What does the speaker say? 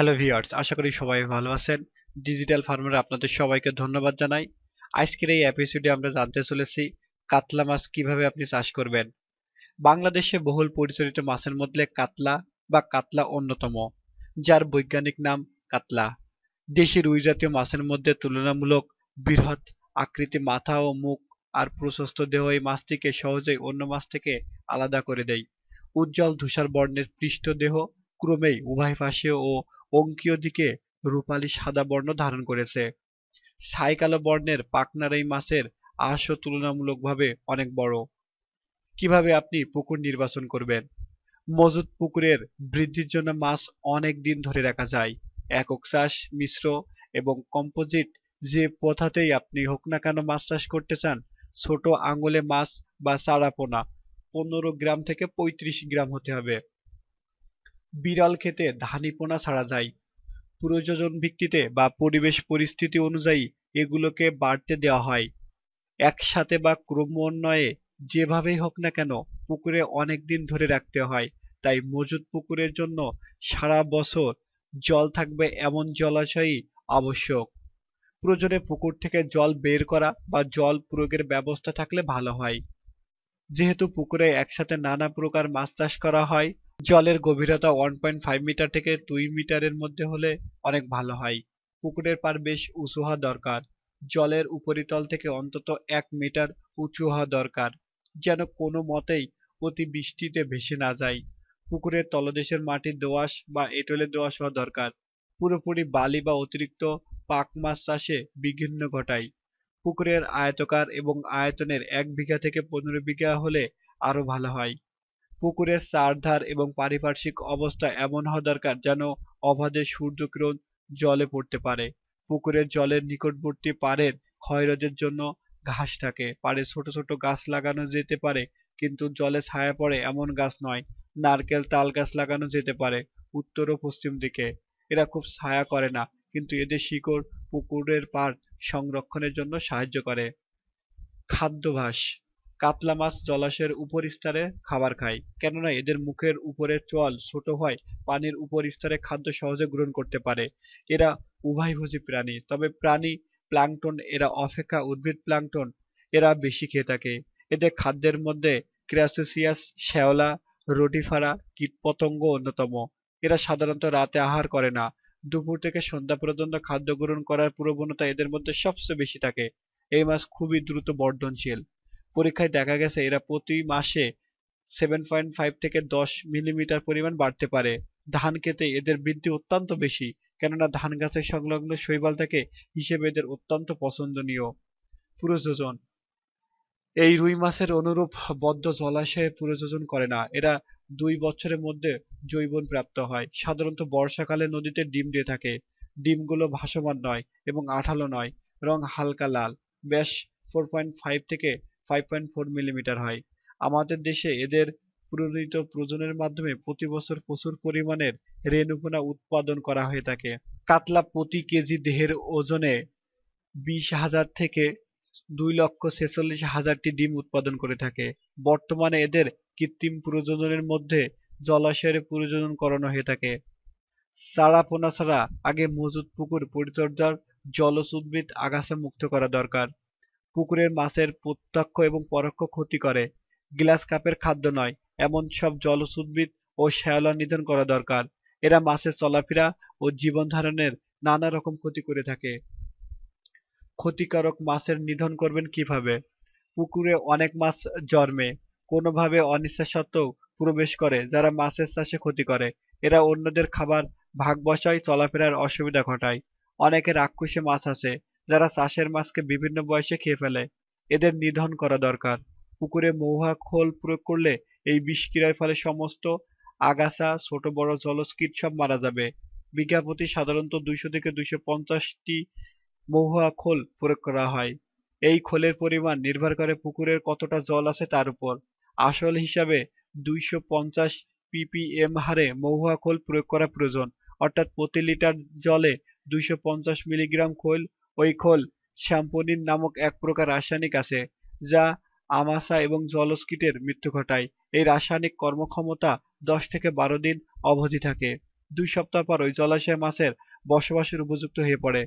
hello viewers আশা করি সবাই ভালো আছেন ডিজিটাল ফার্মারে আপনাদের সবাইকে ধন্যবাদ জানাই আজকের এই এপিসোডে আমরা জানতে চলেছি কাতলা মাছ কিভাবে আপনি চাষ করবেন বাংলাদেশে বহুল পরিচালিত মাছের মধ্যে কাতলা বা কাতলা অন্যতম যার বৈজ্ঞানিক নাম কাতলা দেশি রুই জাতীয় মাছের মধ্যে তুলনামূলক বৃহৎ আকৃতি মাথা ও মুখ আর প্রশস্ত দেহ এই মাছটিকে সহজেই অন্য মাছ থেকে আলাদা করে দেয় উজ্জ্বল ধূসর বর্ণের পৃষ্ঠদেহ ক্রমেই পাশে ও অঙ্কীয় দিকে রূপালী সাদা বর্ণ ধারণ করেছে সাইকালো বর্ণের পাকনার এই মাছের আঁশও তুলনামূলকভাবে অনেক বড় কিভাবে আপনি পুকুর নির্বাচন করবেন মজুদ পুকুরের বৃদ্ধির জন্য মাছ অনেক দিন ধরে রাখা যায় একক চাষ মিশ্র এবং কম্পোজিট যে পথাতেই আপনি হোক না কেন মাছ চাষ করতে চান ছোট আঙুলে মাছ বা চারাপোনা পনেরো গ্রাম থেকে পঁয়ত্রিশ গ্রাম হতে হবে বিড়াল খেতে পোনা ছাড়া যায় প্রযোজন ভিত্তিতে বা পরিবেশ পরিস্থিতি অনুযায়ী এগুলোকে বাড়তে দেওয়া হয় একসাথে বা ক্রমোন্নয়ে যেভাবেই হোক না কেন পুকুরে অনেক দিন ধরে রাখতে হয় তাই মজুদ পুকুরের জন্য সারা বছর জল থাকবে এমন জলাশয়ই আবশ্যক প্রয়োজনে পুকুর থেকে জল বের করা বা জল প্রয়োগের ব্যবস্থা থাকলে ভালো হয় যেহেতু পুকুরে একসাথে নানা প্রকার মাছ চাষ করা হয় জলের গভীরতা ওয়ান পয়েন্ট ফাইভ মিটার থেকে দুই মিটারের মধ্যে হলে অনেক ভালো হয় পুকুরের পার বেশ উঁচু হওয়া দরকার জলের উপরিতল থেকে অন্তত এক মিটার উঁচু হওয়া দরকার যেন কোনো মতেই অতি বৃষ্টিতে ভেসে না যায় পুকুরের তলদেশের মাটি দোআঁশ বা এঁটেলে দোআঁশ হওয়া দরকার পুরোপুরি বালি বা অতিরিক্ত পাক মাছ চাষে বিঘিন্ন ঘটায় পুকুরের আয়তকার এবং আয়তনের এক বিঘা থেকে পনেরো বিঘা হলে আরও ভালো হয় পুকুরের চারধার এবং পারিপার্শ্বিক অবস্থা এমন হওয়া দরকার যেন অবাধে সূর্যকিরণ জলে পড়তে পারে পুকুরের জলের নিকটবর্তী পাড়ের ক্ষয়রোধের জন্য ঘাস থাকে পাড়ে ছোট ছোট গাছ লাগানো যেতে পারে কিন্তু জলে ছায়া পড়ে এমন গাছ নয় নারকেল তাল গাছ লাগানো যেতে পারে উত্তর ও পশ্চিম দিকে এরা খুব ছায়া করে না কিন্তু এদের শিকড় পুকুরের পাড় সংরক্ষণের জন্য সাহায্য করে খাদ্যভাস কাতলা মাছ জলাশয়ের উপর স্তরে খাবার খায় কেননা এদের মুখের উপরে চোয়াল ছোট হয় পানির উপর স্তরে খাদ্য সহজে গ্রহণ করতে পারে এরা উভয়ভোজী প্রাণী তবে প্রাণী প্লাংটন এরা অপেক্ষা উদ্ভিদ প্লাংটন এরা বেশি খেয়ে থাকে এদের খাদ্যের মধ্যে ক্রাসোসিয়াস শ্যাওলা রোটিফারা কীটপতঙ্গ অন্যতম এরা সাধারণত রাতে আহার করে না দুপুর থেকে সন্ধ্যা পর্যন্ত খাদ্য গ্রহণ করার প্রবণতা এদের মধ্যে সবচেয়ে বেশি থাকে এই মাছ খুবই দ্রুত বর্ধনশীল পরীক্ষায় দেখা গেছে এরা প্রতি মাসে সেভেন পয়েন্ট ফাইভ থেকে দশ মিলিমিটার পরিমাণ বাড়তে পারে ধান খেতে এদের বৃদ্ধি অত্যন্ত বেশি কেননা ধান গাছের সংলগ্ন শৈবাল থেকে হিসেবে এদের অত্যন্ত পছন্দনীয় পুরোযোজন এই রুই মাছের অনুরূপ বদ্ধ জলাশয়ে পুরোযোজন করে না এরা দুই বছরের মধ্যে জৈবন প্রাপ্ত হয় সাধারণত বর্ষাকালে নদীতে ডিম দিয়ে থাকে ডিমগুলো ভাসমান নয় এবং আঠালো নয় রং হালকা লাল ব্যাস ফোর পয়েন্ট ফাইভ থেকে 5.4 মিলিমিটার হয় আমাদের দেশে এদের প্রণীত প্রজনের মাধ্যমে প্রতি বছর প্রচুর পরিমাণের রেণুকোনা উৎপাদন করা হয়ে থাকে কাতলা প্রতি কেজি দেহের ওজনে বিশ হাজার থেকে দুই লক্ষ ছেচল্লিশ হাজারটি ডিম উৎপাদন করে থাকে বর্তমানে এদের কৃত্রিম প্রজননের মধ্যে জলাশয়ের প্রজনন করানো হয়ে থাকে সারা পোনা ছাড়া আগে মজুদ পুকুর পরিচর্যার জলজ উদ্ভিদ আগাছা মুক্ত করা দরকার পুকুরের মাছের প্রত্যক্ষ এবং পরোক্ষ ক্ষতি করে গ্লাস কাপের খাদ্য নয় এমন সব জলজ উদ্ভিদ ও শ্যাওলা নিধন করা দরকার এরা মাছের চলাফেরা ও জীবন ধারণের নানা রকম ক্ষতি করে থাকে ক্ষতিকারক মাছের নিধন করবেন কিভাবে পুকুরে অনেক মাছ জন্মে কোনোভাবে অনিচ্ছা সত্ত্বেও প্রবেশ করে যারা মাছের চাষে ক্ষতি করে এরা অন্যদের খাবার ভাগ বসায় চলাফেরার অসুবিধা ঘটায় অনেকের আক্ষুষে মাছ আছে যারা চাষের মাছকে বিভিন্ন বয়সে খেয়ে ফেলে এদের নিধন করা দরকার পুকুরে মৌহা খোল প্রয়োগ করলে এই বিষক্রিয়ার ফলে সমস্ত আগাছা ছোট বড় জলজ কীট সব মারা যাবে বিঘা প্রতি সাধারণত দুইশো থেকে দুইশো পঞ্চাশটি মৌহা খোল প্রয়োগ করা হয় এই খোলের পরিমাণ নির্ভর করে পুকুরের কতটা জল আছে তার উপর আসল হিসাবে দুইশো পঞ্চাশ পিপিএম হারে মৌহা খোল প্রয়োগ করা প্রয়োজন অর্থাৎ প্রতি লিটার জলে দুইশো পঞ্চাশ মিলিগ্রাম খোল ওই খোল শ্যাম্পনিন নামক এক প্রকার রাসায়নিক আছে যা আমাশা এবং জলজ কীটের মৃত্যু ঘটায় এই রাসায়নিক কর্মক্ষমতা দশ থেকে বারো দিন অবধি থাকে দুই সপ্তাহ পর ওই জলাশয়ে মাছের বসবাসের উপযুক্ত হয়ে পড়ে